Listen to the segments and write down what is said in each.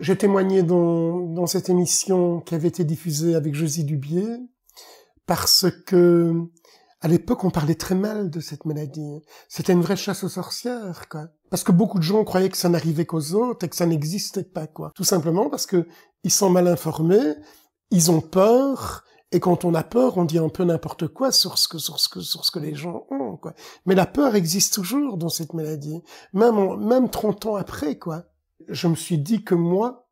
J'ai témoigné dans, cette émission qui avait été diffusée avec Josie Dubier parce que à l'époque on parlait très mal de cette maladie. C'était une vraie chasse aux sorcières, quoi. Parce que beaucoup de gens croyaient que ça n'arrivait qu'aux autres et que ça n'existait pas, quoi. Tout simplement parce que ils sont mal informés, ils ont peur, et quand on a peur, on dit un peu n'importe quoi sur ce que sur ce les gens ont Mais la peur existe toujours dans cette maladie, même même 30 ans après quoi je me suis dit que moi,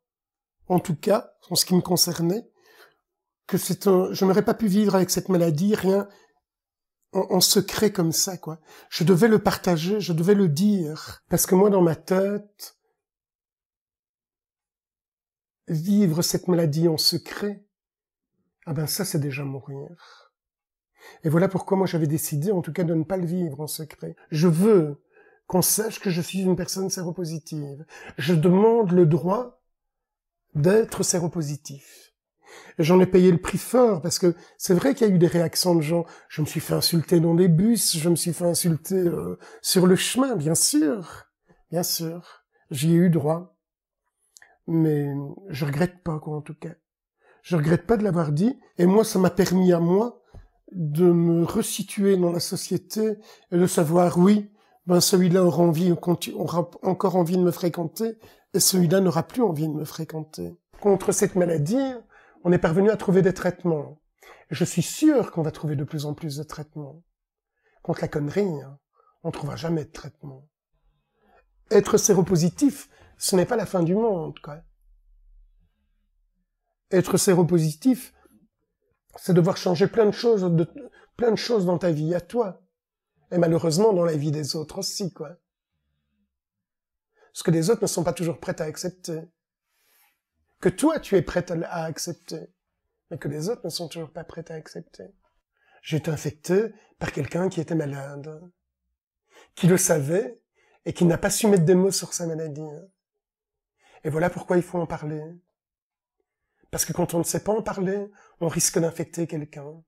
en tout cas, en ce qui me concernait, que c'est un, je n'aurais pas pu vivre avec cette maladie, rien, en, secret comme ça, quoi. Je devais le partager, je devais le dire. Parce que moi, dans ma tête, vivre cette maladie en secret, ah ben ça, c'est déjà mourir. Et voilà pourquoi moi j'avais décidé, en tout cas, de ne pas le vivre en secret. Je veux qu'on sache que je suis une personne séropositive. Je demande le droit d'être séropositif. J'en ai payé le prix fort parce que c'est vrai qu'il y a eu des réactions de gens. Je me suis fait insulter dans des bus, je me suis fait insulter euh, sur le chemin, bien sûr, bien sûr. J'y ai eu droit, mais je regrette pas quoi en tout cas. Je regrette pas de l'avoir dit. Et moi, ça m'a permis à moi de me resituer dans la société et de savoir oui, ben, celui-là aura envie, aura encore envie de me fréquenter, et celui-là n'aura plus envie de me fréquenter. Contre cette maladie, on est parvenu à trouver des traitements. Je suis sûr qu'on va trouver de plus en plus de traitements. Contre la connerie, hein, on ne trouvera jamais de traitement. Être séropositif, ce n'est pas la fin du monde, quoi. Être séropositif, c'est devoir changer plein de choses, plein de choses dans ta vie, à toi. Et malheureusement, dans la vie des autres aussi, quoi. Ce que les autres ne sont pas toujours prêts à accepter. Que toi, tu es prête à accepter. Mais que les autres ne sont toujours pas prêts à accepter. J'ai été infecté par quelqu'un qui était malade. Qui le savait et qui n'a pas su mettre des mots sur sa maladie. Et voilà pourquoi il faut en parler. Parce que quand on ne sait pas en parler, on risque d'infecter quelqu'un.